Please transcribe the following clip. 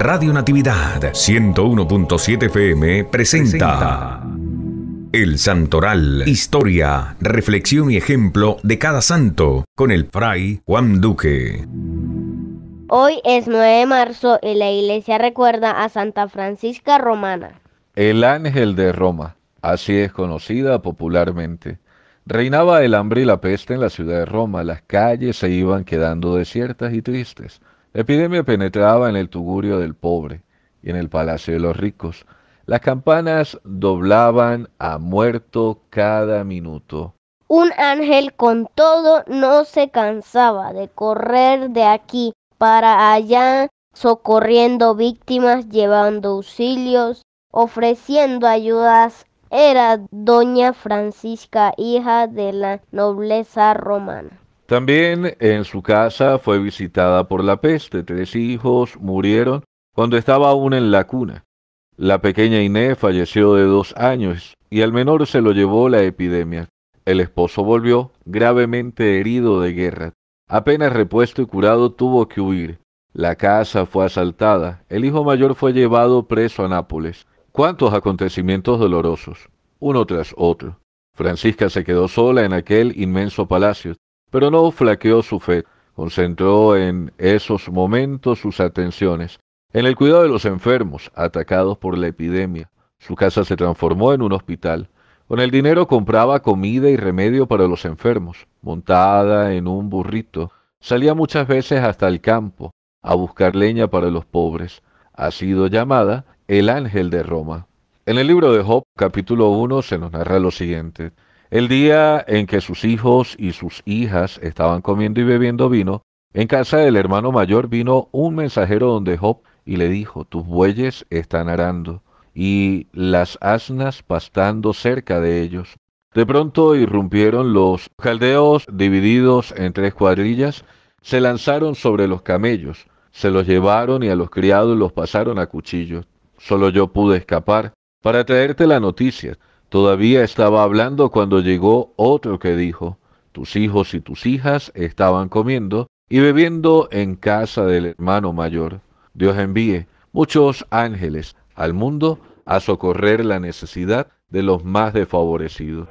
Radio Natividad 101.7 FM presenta, El Santoral, historia, reflexión y ejemplo de cada santo con el fray Juan Duque. Hoy es 9 de marzo y la iglesia recuerda a Santa Francisca Romana. El ángel de Roma, así es conocida popularmente. Reinaba el hambre y la peste en la ciudad de Roma, las calles se iban quedando desiertas y tristes. La epidemia penetraba en el tugurio del pobre y en el palacio de los ricos. Las campanas doblaban a muerto cada minuto. Un ángel con todo no se cansaba de correr de aquí para allá, socorriendo víctimas, llevando auxilios, ofreciendo ayudas. Era doña Francisca, hija de la nobleza romana. También en su casa fue visitada por la peste. Tres hijos murieron cuando estaba aún en la cuna. La pequeña Inés falleció de dos años y al menor se lo llevó la epidemia. El esposo volvió gravemente herido de guerra. Apenas repuesto y curado tuvo que huir. La casa fue asaltada. El hijo mayor fue llevado preso a Nápoles. Cuántos acontecimientos dolorosos, uno tras otro. Francisca se quedó sola en aquel inmenso palacio. Pero no flaqueó su fe, concentró en esos momentos sus atenciones, en el cuidado de los enfermos atacados por la epidemia. Su casa se transformó en un hospital. Con el dinero compraba comida y remedio para los enfermos. Montada en un burrito, salía muchas veces hasta el campo a buscar leña para los pobres. Ha sido llamada el ángel de Roma. En el libro de Job, capítulo 1, se nos narra lo siguiente. El día en que sus hijos y sus hijas estaban comiendo y bebiendo vino, en casa del hermano mayor vino un mensajero donde Job y le dijo, tus bueyes están arando y las asnas pastando cerca de ellos. De pronto irrumpieron los caldeos divididos en tres cuadrillas, se lanzaron sobre los camellos, se los llevaron y a los criados los pasaron a cuchillo. Solo yo pude escapar para traerte la noticia. Todavía estaba hablando cuando llegó otro que dijo, tus hijos y tus hijas estaban comiendo y bebiendo en casa del hermano mayor. Dios envíe muchos ángeles al mundo a socorrer la necesidad de los más desfavorecidos.